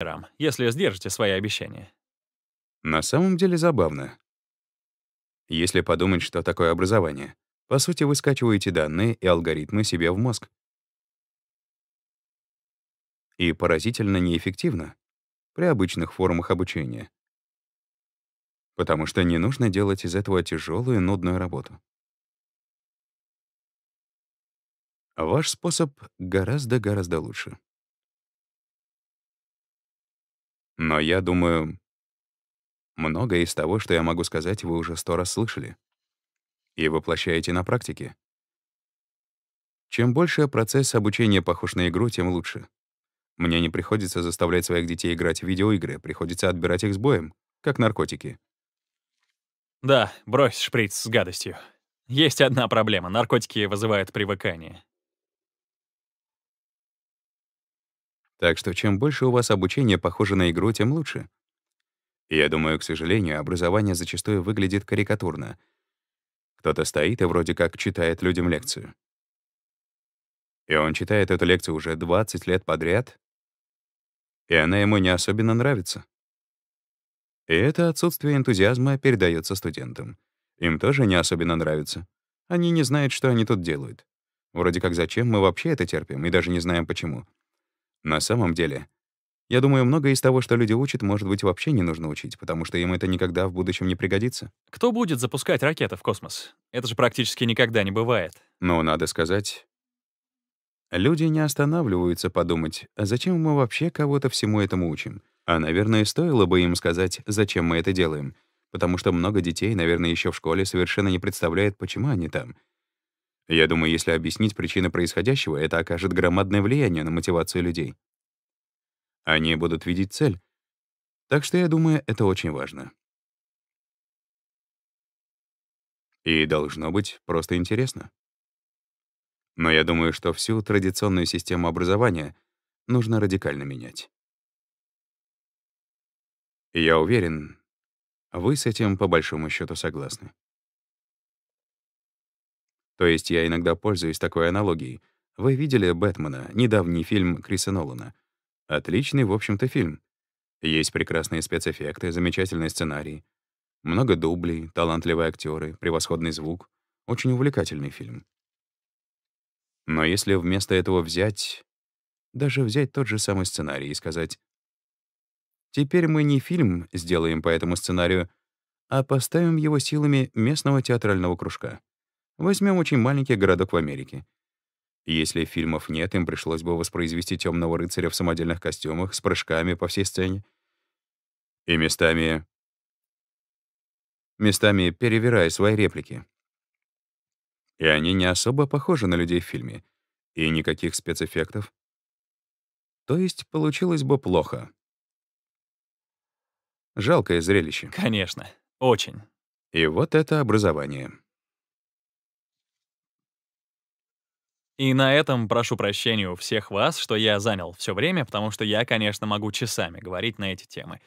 Рам, если сдержите свои обещания. На самом деле забавно. Если подумать, что такое образование, по сути, вы скачиваете данные и алгоритмы себе в мозг. И поразительно неэффективно при обычных формах обучения. Потому что не нужно делать из этого тяжелую и нудную работу. Ваш способ гораздо-гораздо лучше. Но я думаю, многое из того, что я могу сказать, вы уже сто раз слышали. И воплощаете на практике. Чем больше процесс обучения похож на игру, тем лучше. Мне не приходится заставлять своих детей играть в видеоигры, приходится отбирать их с боем, как наркотики. Да, брось шприц с гадостью. Есть одна проблема — наркотики вызывают привыкание. Так что чем больше у вас обучение похоже на игру, тем лучше. Я думаю, к сожалению, образование зачастую выглядит карикатурно. Кто-то стоит и вроде как читает людям лекцию. И он читает эту лекцию уже 20 лет подряд, и она ему не особенно нравится. И это отсутствие энтузиазма передается студентам. Им тоже не особенно нравится. Они не знают, что они тут делают. Вроде как зачем мы вообще это терпим, и даже не знаем почему. На самом деле, я думаю, многое из того, что люди учат, может быть, вообще не нужно учить, потому что им это никогда в будущем не пригодится. Кто будет запускать ракеты в космос? Это же практически никогда не бывает. Но надо сказать... Люди не останавливаются подумать, а зачем мы вообще кого-то всему этому учим? А, наверное, стоило бы им сказать, зачем мы это делаем. Потому что много детей, наверное, еще в школе совершенно не представляет, почему они там — я думаю, если объяснить причины происходящего, это окажет громадное влияние на мотивацию людей. Они будут видеть цель. Так что, я думаю, это очень важно. И должно быть просто интересно. Но я думаю, что всю традиционную систему образования нужно радикально менять. Я уверен, вы с этим по большому счету согласны. То есть я иногда пользуюсь такой аналогией. Вы видели «Бэтмена», недавний фильм Криса Нолана. Отличный, в общем-то, фильм. Есть прекрасные спецэффекты, замечательный сценарий. Много дублей, талантливые актеры, превосходный звук. Очень увлекательный фильм. Но если вместо этого взять... Даже взять тот же самый сценарий и сказать... Теперь мы не фильм сделаем по этому сценарию, а поставим его силами местного театрального кружка. Возьмем очень маленький городок в Америке. Если фильмов нет, им пришлось бы воспроизвести темного рыцаря в самодельных костюмах с прыжками по всей сцене. И местами... Местами перевирая свои реплики. И они не особо похожи на людей в фильме. И никаких спецэффектов. То есть получилось бы плохо. Жалкое зрелище. Конечно, очень. И вот это образование. И на этом прошу прощения у всех вас, что я занял все время, потому что я, конечно, могу часами говорить на эти темы.